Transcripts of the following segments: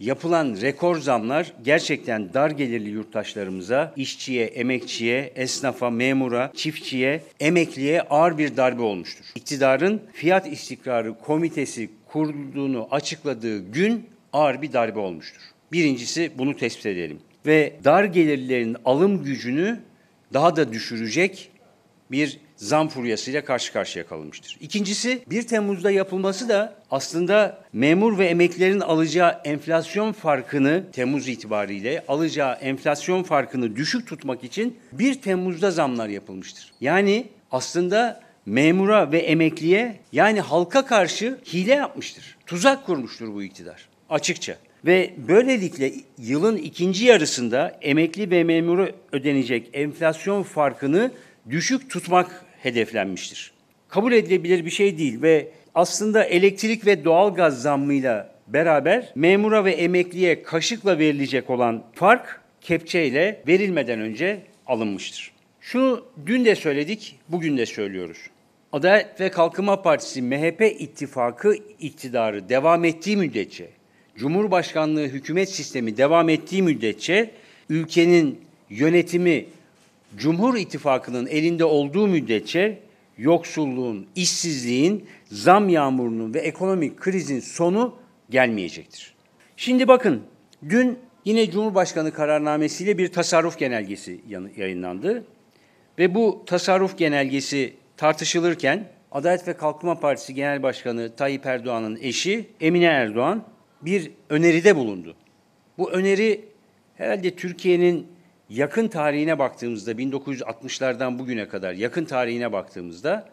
Yapılan rekor zamlar gerçekten dar gelirli yurttaşlarımıza, işçiye, emekçiye, esnafa, memura, çiftçiye, emekliye ağır bir darbe olmuştur. İktidarın fiyat istikrarı komitesi kurulduğunu açıkladığı gün ağır bir darbe olmuştur. Birincisi bunu tespit edelim ve dar gelirlilerin alım gücünü daha da düşürecek bir zam furyasıyla karşı karşıya kalınmıştır. İkincisi 1 Temmuz'da yapılması da aslında memur ve emeklerin alacağı enflasyon farkını Temmuz itibariyle alacağı enflasyon farkını düşük tutmak için 1 Temmuz'da zamlar yapılmıştır. Yani aslında memura ve emekliye yani halka karşı hile yapmıştır. Tuzak kurmuştur bu iktidar açıkça. Ve böylelikle yılın ikinci yarısında emekli ve memuru ödenecek enflasyon farkını düşük tutmak hedeflenmiştir. Kabul edilebilir bir şey değil ve aslında elektrik ve doğalgaz zammıyla beraber memura ve emekliye kaşıkla verilecek olan fark kepçeyle verilmeden önce alınmıştır. Şunu dün de söyledik, bugün de söylüyoruz. Adalet ve Kalkınma Partisi MHP ittifakı iktidarı devam ettiği müddetçe, Cumhurbaşkanlığı hükümet sistemi devam ettiği müddetçe ülkenin yönetimi Cumhur İttifakı'nın elinde olduğu müddetçe yoksulluğun, işsizliğin, zam yağmurunun ve ekonomik krizin sonu gelmeyecektir. Şimdi bakın, dün yine Cumhurbaşkanı kararnamesiyle bir tasarruf genelgesi yayınlandı. Ve bu tasarruf genelgesi tartışılırken Adalet ve Kalkınma Partisi Genel Başkanı Tayyip Erdoğan'ın eşi Emine Erdoğan bir öneride bulundu. Bu öneri herhalde Türkiye'nin yakın tarihine baktığımızda 1960'lardan bugüne kadar yakın tarihine baktığımızda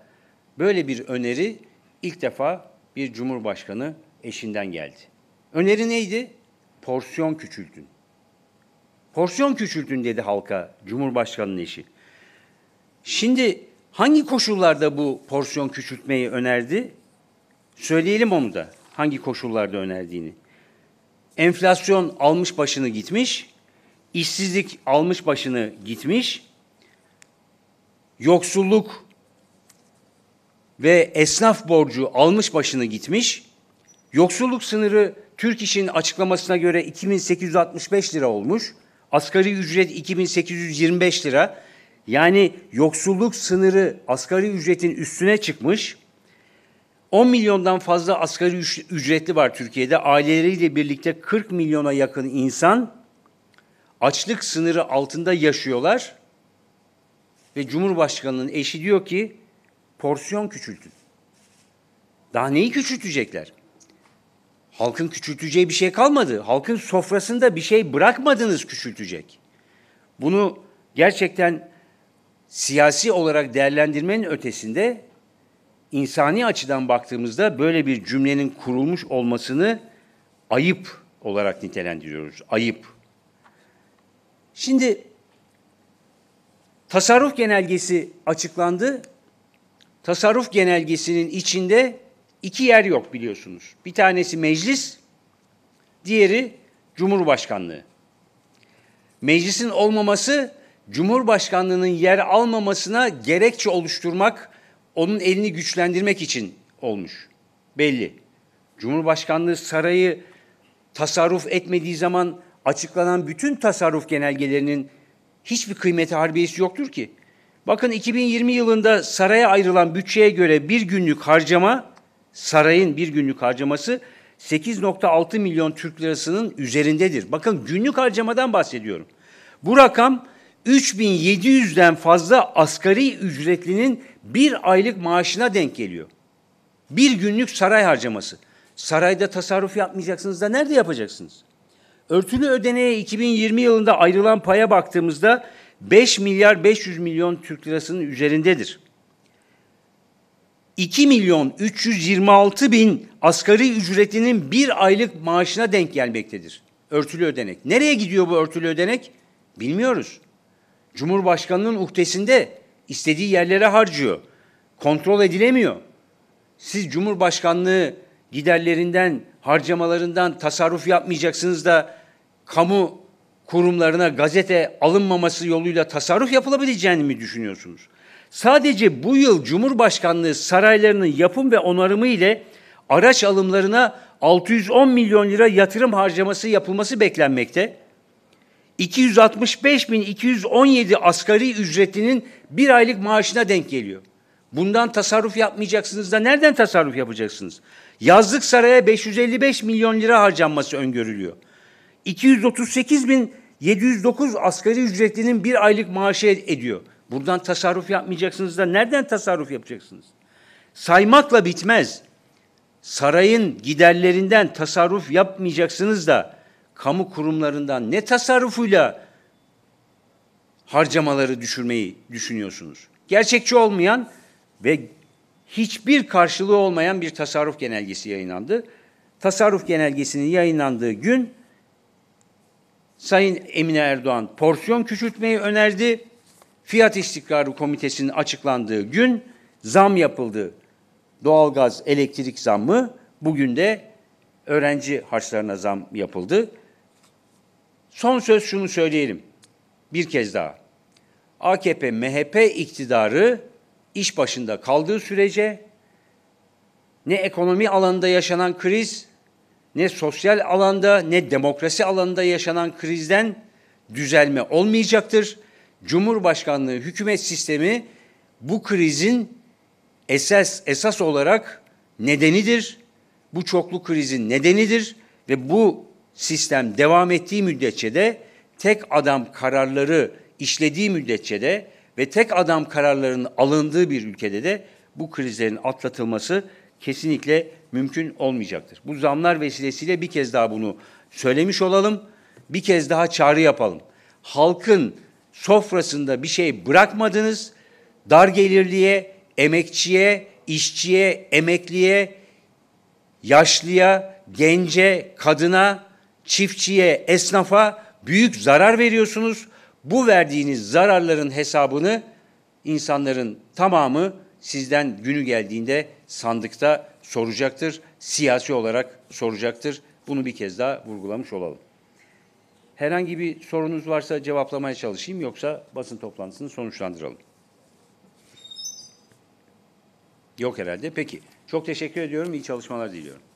böyle bir öneri ilk defa bir cumhurbaşkanı eşinden geldi. Öneri neydi? Porsiyon küçültün. Porsiyon küçültün dedi halka Cumhurbaşkanı'nın eşi. Şimdi hangi koşullarda bu porsiyon küçültmeyi önerdi? Söyleyelim onu da hangi koşullarda önerdiğini. Enflasyon almış başını gitmiş, işsizlik almış başını gitmiş, yoksulluk ve esnaf borcu almış başını gitmiş, yoksulluk sınırı Türk İş'in açıklamasına göre 2865 lira olmuş, asgari ücret 2825 lira, yani yoksulluk sınırı asgari ücretin üstüne çıkmış, 10 milyondan fazla asgari ücretli var Türkiye'de. Aileleriyle birlikte 40 milyona yakın insan açlık sınırı altında yaşıyorlar ve Cumhurbaşkanı'nın eşi diyor ki porsiyon küçültün. Daha neyi küçültecekler? Halkın küçülteceği bir şey kalmadı. Halkın sofrasında bir şey bırakmadınız küçültecek. Bunu gerçekten siyasi olarak değerlendirmenin ötesinde insani açıdan baktığımızda böyle bir cümlenin kurulmuş olmasını ayıp olarak nitelendiriyoruz. Ayıp. Şimdi tasarruf genelgesi açıklandı. Tasarruf genelgesinin içinde iki yer yok biliyorsunuz. Bir tanesi meclis, diğeri Cumhurbaşkanlığı. Meclisin olmaması Cumhurbaşkanlığının yer almamasına gerekçe oluşturmak, onun elini güçlendirmek için olmuş. Belli. Cumhurbaşkanlığı sarayı tasarruf etmediği zaman açıklanan bütün tasarruf genelgelerinin hiçbir kıymeti harbiyesi yoktur ki. Bakın 2020 yılında saraya ayrılan bütçeye göre bir günlük harcama, sarayın bir günlük harcaması 8.6 milyon Türk lirasının üzerindedir. Bakın günlük harcamadan bahsediyorum. Bu rakam 3700'den fazla asgari ücretlinin bir aylık maaşına denk geliyor. Bir günlük saray harcaması. Sarayda tasarruf yapmayacaksınız da nerede yapacaksınız? Örtülü ödeneğe 2020 yılında ayrılan paya baktığımızda 5 milyar 500 milyon Türk lirasının üzerindedir. 2 milyon 326 bin asgari ücretinin bir aylık maaşına denk gelmektedir. Örtülü ödenek. Nereye gidiyor bu örtülü ödenek? Bilmiyoruz. Cumhurbaşkanının uhdesinde istediği yerlere harcıyor. Kontrol edilemiyor. Siz Cumhurbaşkanlığı giderlerinden, harcamalarından tasarruf yapmayacaksınız da kamu kurumlarına gazete alınmaması yoluyla tasarruf yapılabileceğini mi düşünüyorsunuz? Sadece bu yıl Cumhurbaşkanlığı saraylarının yapım ve onarımı ile araç alımlarına 610 milyon lira yatırım harcaması yapılması beklenmekte. 265.217 asgari ücretinin bir aylık maaşına denk geliyor. Bundan tasarruf yapmayacaksınız da nereden tasarruf yapacaksınız? Yazlık saraya 555 milyon lira harcanması öngörülüyor. 238.709 asgari ücretlinin bir aylık maaşı ediyor. Buradan tasarruf yapmayacaksınız da nereden tasarruf yapacaksınız? Saymakla bitmez. Sarayın giderlerinden tasarruf yapmayacaksınız da kamu kurumlarından ne tasarrufuyla harcamaları düşürmeyi düşünüyorsunuz? Gerçekçi olmayan ve hiçbir karşılığı olmayan bir tasarruf genelgesi yayınlandı. Tasarruf genelgesinin yayınlandığı gün Sayın Emine Erdoğan porsiyon küçültmeyi önerdi. Fiyat İstikrarı Komitesi'nin açıklandığı gün zam yapıldı. Doğalgaz, elektrik zammı bugün de öğrenci harçlarına zam yapıldı. Son söz şunu söyleyelim bir kez daha. AKP MHP iktidarı iş başında kaldığı sürece ne ekonomi alanında yaşanan kriz ne sosyal alanda ne demokrasi alanında yaşanan krizden düzelme olmayacaktır. Cumhurbaşkanlığı hükümet sistemi bu krizin esas esas olarak nedenidir. Bu çoklu krizin nedenidir ve bu sistem devam ettiği müddetçe de tek adam kararları işlediği müddetçe de ve tek adam kararlarının alındığı bir ülkede de bu krizlerin atlatılması kesinlikle mümkün olmayacaktır. Bu zamlar vesilesiyle bir kez daha bunu söylemiş olalım. Bir kez daha çağrı yapalım. Halkın sofrasında bir şey bırakmadınız. Dar gelirliye, emekçiye, işçiye, emekliye, yaşlıya, gence, kadına, çiftçiye, esnafa büyük zarar veriyorsunuz. Bu verdiğiniz zararların hesabını insanların tamamı sizden günü geldiğinde sandıkta soracaktır. Siyasi olarak soracaktır. Bunu bir kez daha vurgulamış olalım. Herhangi bir sorunuz varsa cevaplamaya çalışayım yoksa basın toplantısını sonuçlandıralım. Yok herhalde. Peki. Çok teşekkür ediyorum. İyi çalışmalar diliyorum.